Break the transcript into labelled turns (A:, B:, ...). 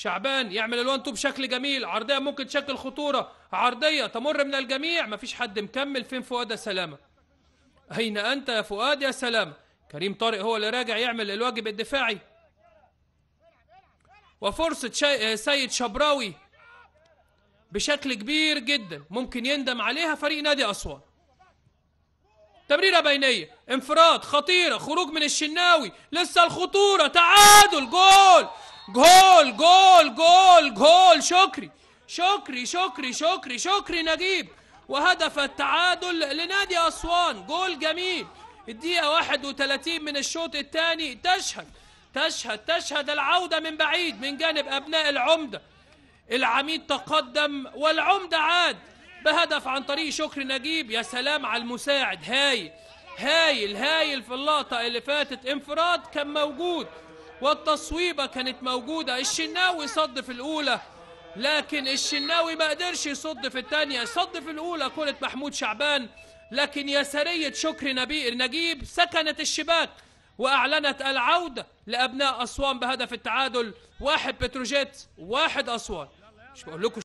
A: شعبان يعمل الوان تو بشكل جميل عرضيه ممكن تشكل خطوره عرضيه تمر من الجميع مفيش حد مكمل فين فؤاد يا سلامه اين انت يا فؤاد يا سلامه كريم طارق هو اللي راجع يعمل الواجب الدفاعي وفرصه شي... آه، سيد شبراوي بشكل كبير جدا ممكن يندم عليها فريق نادي اسوان تمريرة بينية انفراد خطيرة خروج من الشناوي لسه الخطورة تعادل جول جول جول جول جول شكري شكري شكري شكري شكري نجيب وهدف التعادل لنادي أسوان جول جميل الدقيقة 31 من الشوط الثاني تشهد تشهد تشهد العودة من بعيد من جانب أبناء العمدة العميد تقدم والعمدة عاد بهدف عن طريق شكري نجيب يا سلام على المساعد هايل هايل هايل في اللقطة اللي فاتت انفراد كان موجود والتصويبة كانت موجودة الشناوي صد في الأولى لكن الشناوي ما قدرش يصد في الثانية صد في الأولى كرة محمود شعبان لكن يسارية شكر نبي نجيب سكنت الشباك وأعلنت العودة لأبناء أسوان بهدف التعادل واحد بتروجيت واحد أسوان مش بقول لكم